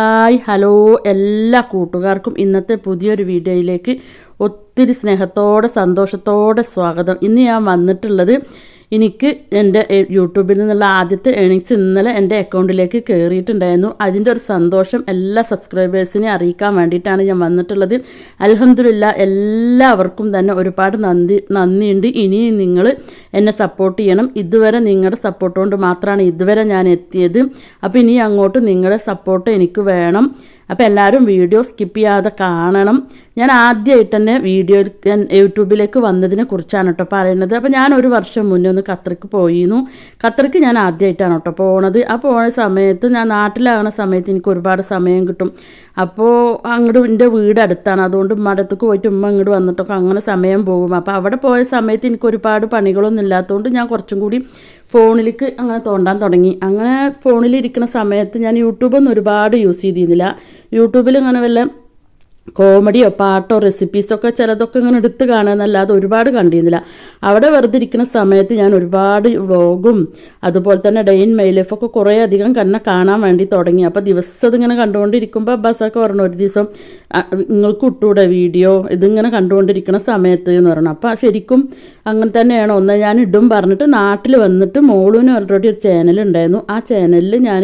hi hello എല്ലാ കൂട്ടുകാർക്കും ഇന്നത്തെ പുതിയൊരു വീഡിയോയിലേക്ക് ഒത്തിരി സ്നേഹത്തോടെ സന്തോഷത്തോടെ സ്വാഗതം ഇന്ന് ഞാൻ വന്നിട്ടുള്ളത് എനിക്ക് എൻ്റെ യൂട്യൂബിൽ നിന്നുള്ള ആദ്യത്തെ ഏണിങ്സ് ഇന്നലെ എൻ്റെ അക്കൗണ്ടിലേക്ക് കയറിയിട്ടുണ്ടായിരുന്നു അതിൻ്റെ ഒരു സന്തോഷം എല്ലാ സബ്സ്ക്രൈബേഴ്സിനെ അറിയിക്കാൻ വേണ്ടിയിട്ടാണ് ഞാൻ വന്നിട്ടുള്ളത് അലഹമില്ല എല്ലാവർക്കും തന്നെ ഒരുപാട് നന്ദി നന്ദിയുണ്ട് ഇനി നിങ്ങൾ എന്നെ സപ്പോർട്ട് ചെയ്യണം ഇതുവരെ നിങ്ങളുടെ സപ്പോർട്ട് കൊണ്ട് മാത്രമാണ് ഇതുവരെ ഞാൻ എത്തിയത് അപ്പോൾ ഇനി അങ്ങോട്ട് നിങ്ങളുടെ സപ്പോർട്ട് എനിക്ക് വേണം അപ്പോൾ എല്ലാവരും വീഡിയോ സ്കിപ്പ് ചെയ്യാതെ കാണണം ഞാൻ ആദ്യമായിട്ട് തന്നെ വീഡിയോ യൂട്യൂബിലേക്ക് വന്നതിനെ കുറിച്ചാണ് കേട്ടോ പറയുന്നത് അപ്പോൾ ഞാൻ ഒരു വർഷം മുന്നേ ഒന്ന് ഖത്തർക്ക് പോയിരുന്നു ഖത്തർക്ക് ഞാൻ ആദ്യമായിട്ടാണ് കേട്ടോ പോണത് ആ പോണ സമയത്ത് ഞാൻ നാട്ടിലാകുന്ന സമയത്ത് എനിക്ക് ഒരുപാട് സമയം കിട്ടും അപ്പോൾ അങ്ങോട്ട് എൻ്റെ വീട് അടുത്താണ് അതുകൊണ്ട് ഉമ്മടത്തേക്ക് പോയിട്ട് ഉമ്മ ഇങ്ങോട്ട് വന്നിട്ടൊക്കെ അങ്ങനെ സമയം പോകും അപ്പോൾ അവിടെ പോയ സമയത്ത് എനിക്ക് ഒരുപാട് പണികളൊന്നും ഇല്ലാത്തതുകൊണ്ട് ഞാൻ കുറച്ചും കൂടി ഫോണിലേക്ക് അങ്ങനെ തോണ്ടാൻ തുടങ്ങി അങ്ങനെ ഫോണിലിരിക്കുന്ന സമയത്ത് ഞാൻ യൂട്യൂബൊന്നും ഒരുപാട് യൂസ് ചെയ്തിരുന്നില്ല യൂട്യൂബിൽ അങ്ങനെ വല്ല കോമഡിയോ പാട്ടോ ഒക്കെ ചിലതൊക്കെ ഇങ്ങനെ എടുത്ത് കാണുകയെന്നല്ലാതെ ഒരുപാട് കണ്ടിരുന്നില്ല അവിടെ വെറുതെ ഇരിക്കുന്ന സമയത്ത് ഞാൻ ഒരുപാട് വ്ളോഗും അതുപോലെ തന്നെ ഡെയിൻ മെയിൽ മൈ ലൈഫൊക്കെ കുറേ അധികം കണ്ണെ കാണാൻ വേണ്ടി തുടങ്ങി അപ്പോൾ ദിവസം അതിങ്ങനെ കണ്ടുകൊണ്ടിരിക്കുമ്പോൾ അബ്ബാസൊക്കെ പറഞ്ഞു ഒരു ദിവസം നിങ്ങൾക്ക് ഇട്ടൂടെ വീഡിയോ ഇതിങ്ങനെ കണ്ടുകൊണ്ടിരിക്കുന്ന സമയത്ത് എന്ന് പറഞ്ഞു അപ്പോൾ ശരിക്കും അങ്ങനെ തന്നെയാണ് ഒന്ന് ഞാൻ ഇടും പറഞ്ഞിട്ട് നാട്ടിൽ വന്നിട്ട് മോളൂന്ന് പറഞ്ഞിട്ട് ഒരു ചാനൽ ഉണ്ടായിരുന്നു ആ ചാനലിൽ ഞാൻ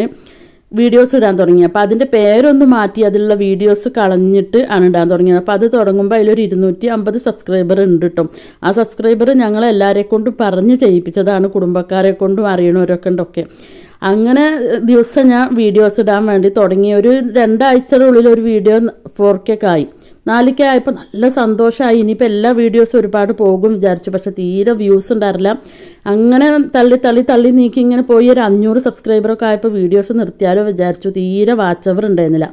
വീഡിയോസ് ഇടാൻ തുടങ്ങി അപ്പം അതിൻ്റെ പേരൊന്ന് മാറ്റി അതിലുള്ള വീഡിയോസ് കളഞ്ഞിട്ട് ആണ് ഇടാൻ തുടങ്ങിയത് അപ്പം അത് തുടങ്ങുമ്പോൾ അതിലൊരു ഇരുന്നൂറ്റി അമ്പത് സബ്സ്ക്രൈബർ ഉണ്ട് കിട്ടും ആ സബ്സ്ക്രൈബർ ഞങ്ങളെല്ലാവരെ കൊണ്ടും പറഞ്ഞ് ചെയ്യിപ്പിച്ചതാണ് കുടുംബക്കാരെ കൊണ്ടും അറിയണവരൊക്കെ ഉണ്ടൊക്കെ അങ്ങനെ ദിവസം ഞാൻ വീഡിയോസ് ഇടാൻ വേണ്ടി തുടങ്ങി ഒരു രണ്ടാഴ്ചയുടെ ഉള്ളിൽ ഒരു വീഡിയോ ഫോർ ആയി നാലിക്കായപ്പോൾ നല്ല സന്തോഷമായി ഇനിയിപ്പോൾ എല്ലാ വീഡിയോസും ഒരുപാട് പോകും വിചാരിച്ചു പക്ഷെ തീരെ വ്യൂസ് ഉണ്ടായിരുന്നില്ല അങ്ങനെ തള്ളി തള്ളി തള്ളി നീക്കി ഇങ്ങനെ പോയി ഒരു അഞ്ഞൂറ് സബ്സ്ക്രൈബറൊക്കെ ആയപ്പോൾ വീഡിയോസ് നിർത്തിയാലോ വിചാരിച്ചു തീരെ വാച്ചവർ ഉണ്ടായിരുന്നില്ല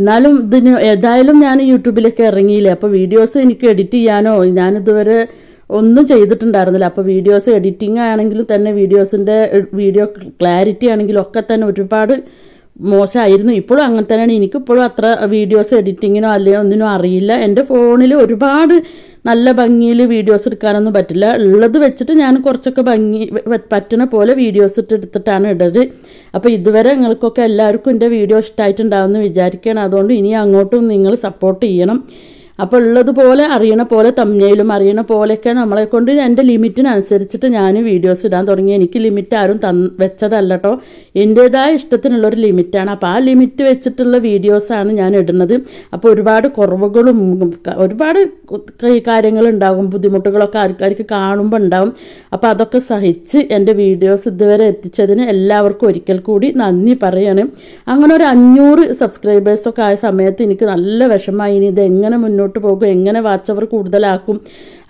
എന്നാലും ഇതിന് ഏതായാലും ഞാൻ യൂട്യൂബിലൊക്കെ ഇറങ്ങിയില്ലേ അപ്പോൾ വീഡിയോസ് എനിക്ക് എഡിറ്റ് ചെയ്യാനോ ഞാനിതുവരെ ഒന്നും ചെയ്തിട്ടുണ്ടായിരുന്നില്ല അപ്പോൾ വീഡിയോസ് എഡിറ്റിംഗ് ആണെങ്കിലും തന്നെ വീഡിയോസിൻ്റെ വീഡിയോ ക്ലാരിറ്റി ആണെങ്കിലും ഒക്കെ തന്നെ ഒരുപാട് മോശമായിരുന്നു ഇപ്പോഴും അങ്ങനെ തന്നെയാണ് എനിക്കിപ്പോഴും അത്ര വീഡിയോസ് എഡിറ്റിങ്ങിനോ അല്ലെങ്കിൽ ഒന്നിനോ അറിയില്ല എൻ്റെ ഫോണിൽ ഒരുപാട് നല്ല ഭംഗിയിൽ വീഡിയോസ് എടുക്കാനൊന്നും പറ്റില്ല ഉള്ളത് വെച്ചിട്ട് ഞാൻ കുറച്ചൊക്കെ ഭംഗി പറ്റണ പോലെ വീഡിയോസ് ഇട്ട് എടുത്തിട്ടാണ് ഇടത് അപ്പോൾ ഇതുവരെ നിങ്ങൾക്കൊക്കെ എല്ലാവർക്കും എൻ്റെ വീഡിയോ ഇഷ്ടമായിട്ടുണ്ടാവുമെന്ന് വിചാരിക്കുകയാണ് അതുകൊണ്ട് ഇനി അങ്ങോട്ടും നിങ്ങൾ സപ്പോർട്ട് ചെയ്യണം അപ്പോൾ ഉള്ളതുപോലെ അറിയണ പോലെ തമ്മിലും അറിയണ പോലെയൊക്കെ നമ്മളെ കൊണ്ട് എൻ്റെ ലിമിറ്റിനനുസരിച്ചിട്ട് ഞാൻ വീഡിയോസ് ഇടാൻ തുടങ്ങി എനിക്ക് ലിമിറ്റ് ആരും തന്ന വെച്ചതല്ല കേട്ടോ എൻ്റേതായ ഇഷ്ടത്തിനുള്ളൊരു ലിമിറ്റാണ് അപ്പോൾ ആ ലിമിറ്റ് വെച്ചിട്ടുള്ള വീഡിയോസാണ് ഞാൻ ഇടുന്നത് അപ്പോൾ ഒരുപാട് കുറവുകളും ഒരുപാട് കാര്യങ്ങളുണ്ടാകും ബുദ്ധിമുട്ടുകളൊക്കെ ആൾക്കാർക്ക് കാണുമ്പോൾ ഉണ്ടാകും അപ്പോൾ അതൊക്കെ സഹിച്ച് എൻ്റെ വീഡിയോസ് ഇതുവരെ എത്തിച്ചതിന് എല്ലാവർക്കും ഒരിക്കൽ കൂടി നന്ദി പറയുകയാണ് അങ്ങനെ ഒരു അഞ്ഞൂറ് സബ്സ്ക്രൈബേഴ്സൊക്കെ ആയ സമയത്ത് എനിക്ക് നല്ല വിഷമമായി ഇനി ഇത് എങ്ങനെ മുന്നോട്ട് മുന്നോട്ട് പോകും എങ്ങനെ വാച്ച് അവർ കൂടുതലാക്കും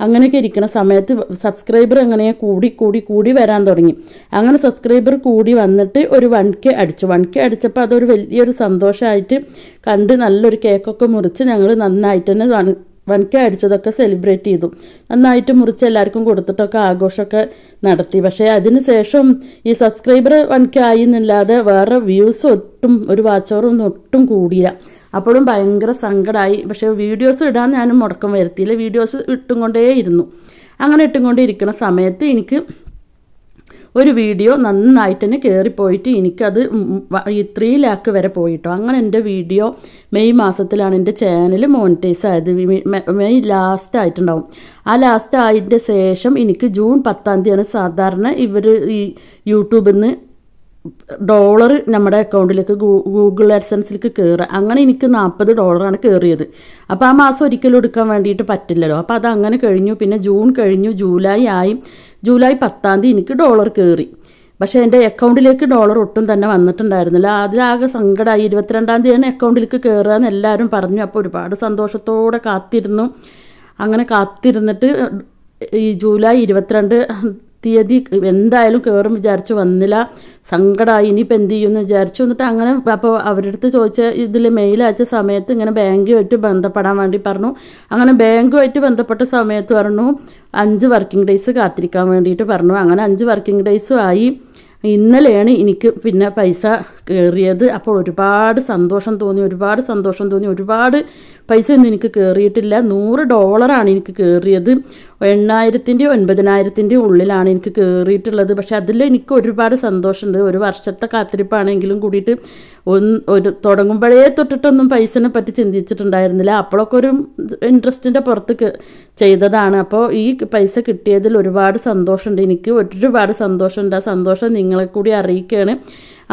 അങ്ങനെയൊക്കെ ഇരിക്കുന്ന സമയത്ത് സബ്സ്ക്രൈബർ അങ്ങനെ കൂടി കൂടി കൂടി വരാൻ തുടങ്ങി അങ്ങനെ സബ്സ്ക്രൈബർ കൂടി വന്നിട്ട് ഒരു വൺ കെ അടിച്ചു വൺ കെ അടിച്ചപ്പോൾ അതൊരു വലിയൊരു സന്തോഷമായിട്ട് കണ്ട് നല്ലൊരു കേക്കൊക്കെ മുറിച്ച് ഞങ്ങൾ നന്നായിട്ട് തന്നെ വൺ കെ അടിച്ചതൊക്കെ സെലിബ്രേറ്റ് ചെയ്തു നന്നായിട്ട് മുറിച്ച് എല്ലാവർക്കും കൊടുത്തിട്ടൊക്കെ ആഘോഷമൊക്കെ നടത്തി പക്ഷേ ശേഷം ഈ സബ്സ്ക്രൈബർ വൺ കെ ആയി എന്നില്ലാതെ വേറെ വ്യൂസ് ഒട്ടും ഒരു വാച്ചോറും ഒട്ടും കൂടിയില്ല അപ്പോഴും ഭയങ്കര സങ്കടമായി പക്ഷേ വീഡിയോസ് ഇടാൻ ഞാൻ മുടക്കം വരുത്തിയില്ല വീഡിയോസ് ഇട്ടും കൊണ്ടേയിരുന്നു അങ്ങനെ ഇട്ടും കൊണ്ടേയിരിക്കുന്ന സമയത്ത് എനിക്ക് ഒരു വീഡിയോ നന്നായിട്ട് തന്നെ കയറിപ്പോയിട്ട് എനിക്കത് ത്രീ ലാക്ക് വരെ പോയിട്ടോ അങ്ങനെ എൻ്റെ വീഡിയോ മെയ് മാസത്തിലാണ് എൻ്റെ ചാനൽ മോണിറ്റൈസ് ആയത് മെയ് ലാസ്റ്റ് ആയിട്ടുണ്ടാവും ആ ലാസ്റ്റ് ആയതിൻ്റെ ശേഷം എനിക്ക് ജൂൺ പത്താം തീയതിയാണ് സാധാരണ ഇവർ ഈ യൂട്യൂബിൽ നിന്ന് ഡോളർ നമ്മുടെ അക്കൗണ്ടിലേക്ക് ഗൂഗിൾ അഡ്സൻസിലേക്ക് കയറുക അങ്ങനെ എനിക്ക് നാൽപ്പത് ഡോളറാണ് കയറിയത് അപ്പോൾ ആ മാസം ഒരിക്കലും എടുക്കാൻ വേണ്ടിയിട്ട് പറ്റില്ലല്ലോ അപ്പോൾ അത് അങ്ങനെ കഴിഞ്ഞു പിന്നെ ജൂൺ കഴിഞ്ഞു ജൂലൈ ആയി ജൂലൈ പത്താം തീയതി എനിക്ക് ഡോളർ കയറി പക്ഷേ എൻ്റെ അക്കൗണ്ടിലേക്ക് ഡോളർ ഒട്ടും തന്നെ വന്നിട്ടുണ്ടായിരുന്നില്ല അതിലാകെ സങ്കടമായി ഇരുപത്തിരണ്ടാം തീയതിയാണ് അക്കൗണ്ടിലേക്ക് കയറുക എന്ന് എല്ലാവരും പറഞ്ഞു അപ്പോൾ ഒരുപാട് സന്തോഷത്തോടെ കാത്തിരുന്നു അങ്ങനെ കാത്തിരുന്നിട്ട് ഈ ജൂലൈ ഇരുപത്തിരണ്ട് തീയതി എന്തായാലും കയറും വിചാരിച്ച് വന്നില്ല സങ്കടമായി ഇനിയിപ്പോൾ എന്ത് ചെയ്യുമെന്ന് വിചാരിച്ചു എന്നിട്ട് അങ്ങനെ അപ്പോൾ അവരുടെ അടുത്ത് ചോദിച്ച ഇതിൽ മെയിൽ അയച്ച സമയത്ത് ഇങ്ങനെ ബാങ്കുമായിട്ട് ബന്ധപ്പെടാൻ വേണ്ടി പറഞ്ഞു അങ്ങനെ ബാങ്കുമായിട്ട് ബന്ധപ്പെട്ട സമയത്ത് പറഞ്ഞു അഞ്ച് വർക്കിംഗ് ഡേയ്സ് കാത്തിരിക്കാൻ വേണ്ടിയിട്ട് പറഞ്ഞു അങ്ങനെ അഞ്ച് വർക്കിംഗ് ഡേയ്സും ആയി ഇന്നലെയാണ് എനിക്ക് പിന്നെ പൈസ കയറിയത് അപ്പോൾ ഒരുപാട് സന്തോഷം തോന്നി ഒരുപാട് സന്തോഷം തോന്നി ഒരുപാട് പൈസ ഒന്നും എനിക്ക് കയറിയിട്ടില്ല നൂറ് ഡോളറാണ് എനിക്ക് കയറിയത് എണ്ണായിരത്തിൻ്റെ ഒൻപതിനായിരത്തിൻ്റെ ഉള്ളിലാണ് എനിക്ക് കയറിയിട്ടുള്ളത് പക്ഷേ അതിൽ എനിക്ക് ഒരുപാട് സന്തോഷമുണ്ട് ഒരു വർഷത്തെ കാത്തിരിപ്പാണെങ്കിലും കൂടിയിട്ട് ഒന്ന് ഒരു തുടങ്ങുമ്പോഴേ തൊട്ടിട്ടൊന്നും പൈസനെ പറ്റി ചിന്തിച്ചിട്ടുണ്ടായിരുന്നില്ല അപ്പോഴൊക്കെ ഒരു ഇൻട്രസ്റ്റിൻ്റെ പുറത്ത് ചെയ്തതാണ് അപ്പോൾ ഈ പൈസ കിട്ടിയതിൽ ഒരുപാട് സന്തോഷമുണ്ട് എനിക്ക് ഒരുപാട് സന്തോഷമുണ്ട് ആ സന്തോഷം നിങ്ങൾ നിങ്ങളെ കൂടി അറിയിക്കുകയാണ്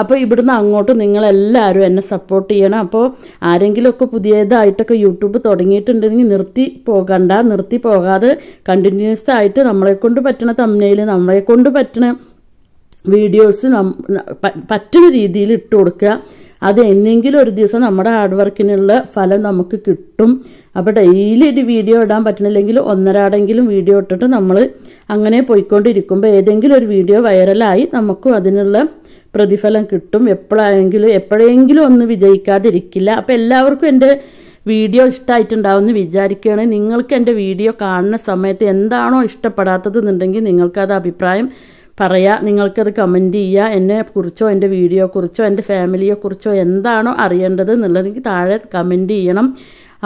അപ്പോൾ ഇവിടുന്ന് അങ്ങോട്ട് നിങ്ങളെല്ലാവരും എന്നെ സപ്പോർട്ട് ചെയ്യണം അപ്പോൾ ആരെങ്കിലുമൊക്കെ പുതിയതായിട്ടൊക്കെ യൂട്യൂബ് തുടങ്ങിയിട്ടുണ്ടെങ്കിൽ നിർത്തി പോകണ്ട നിർത്തി പോകാതെ കണ്ടിന്യൂസ് ആയിട്ട് നമ്മളെക്കൊണ്ട് പറ്റണ നമ്മളെ നമ്മളെക്കൊണ്ട് പറ്റണ വീഡിയോസ് പറ്റുന്ന രീതിയിൽ ഇട്ട് കൊടുക്കുക അത് എന്നെങ്കിലും ഒരു ദിവസം നമ്മുടെ ഹാർഡ് വർക്കിനുള്ള ഫലം നമുക്ക് കിട്ടും അപ്പോൾ ഡെയിലി ഒരു വീഡിയോ ഇടാൻ പറ്റണില്ലെങ്കിൽ ഒന്നരാടെങ്കിലും വീഡിയോ ഇട്ടിട്ട് നമ്മൾ അങ്ങനെ പോയിക്കൊണ്ടിരിക്കുമ്പോൾ ഏതെങ്കിലും ഒരു വീഡിയോ വൈറലായി നമുക്കും അതിനുള്ള പ്രതിഫലം കിട്ടും എപ്പോഴായെങ്കിലും എപ്പോഴെങ്കിലും ഒന്ന് വിജയിക്കാതിരിക്കില്ല അപ്പോൾ എല്ലാവർക്കും എൻ്റെ വീഡിയോ ഇഷ്ടമായിട്ടുണ്ടാവുമെന്ന് വിചാരിക്കുകയാണ് നിങ്ങൾക്ക് എൻ്റെ വീഡിയോ കാണുന്ന സമയത്ത് എന്താണോ ഇഷ്ടപ്പെടാത്തത് എന്നുണ്ടെങ്കിൽ നിങ്ങൾക്കത് അഭിപ്രായം പറയുക നിങ്ങൾക്കത് കമൻറ്റ് ചെയ്യുക എന്നെ കുറിച്ചോ എൻ്റെ വീഡിയോ കുറിച്ചോ എൻ്റെ ഫാമിലിയെ കുറിച്ചോ എന്താണോ അറിയേണ്ടത് എന്നുള്ളത് എനിക്ക് താഴെ കമൻറ്റ് ചെയ്യണം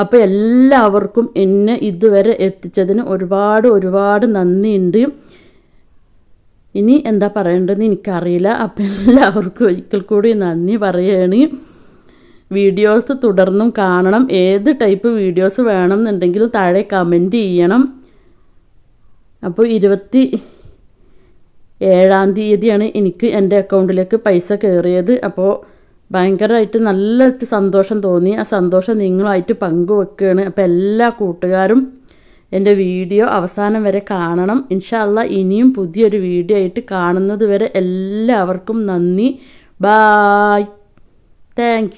അപ്പോൾ എല്ലാവർക്കും എന്നെ ഇതുവരെ എത്തിച്ചതിന് ഒരുപാട് ഒരുപാട് നന്ദിയുണ്ട് ഇനി എന്താ പറയേണ്ടതെന്ന് എനിക്കറിയില്ല അപ്പം എല്ലാവർക്കും ഒരിക്കൽ കൂടി നന്ദി പറയുകയാണ് വീഡിയോസ് തുടർന്നും കാണണം ഏത് ടൈപ്പ് വീഡിയോസ് വേണമെന്നുണ്ടെങ്കിലും താഴെ കമൻറ്റ് ചെയ്യണം അപ്പോൾ ഇരുപത്തി ഏഴാം തീയതിയാണ് എനിക്ക് എൻ്റെ അക്കൗണ്ടിലേക്ക് പൈസ കയറിയത് അപ്പോൾ ഭയങ്കരമായിട്ട് നല്ല സന്തോഷം തോന്നി ആ സന്തോഷം നിങ്ങളുമായിട്ട് പങ്കുവെക്കുകയാണ് അപ്പോൾ എല്ലാ കൂട്ടുകാരും എൻ്റെ വീഡിയോ അവസാനം വരെ കാണണം ഇൻഷാല്ല ഇനിയും പുതിയൊരു വീഡിയോ ആയിട്ട് കാണുന്നത് വരെ എല്ലാവർക്കും നന്ദി ബായ് താങ്ക്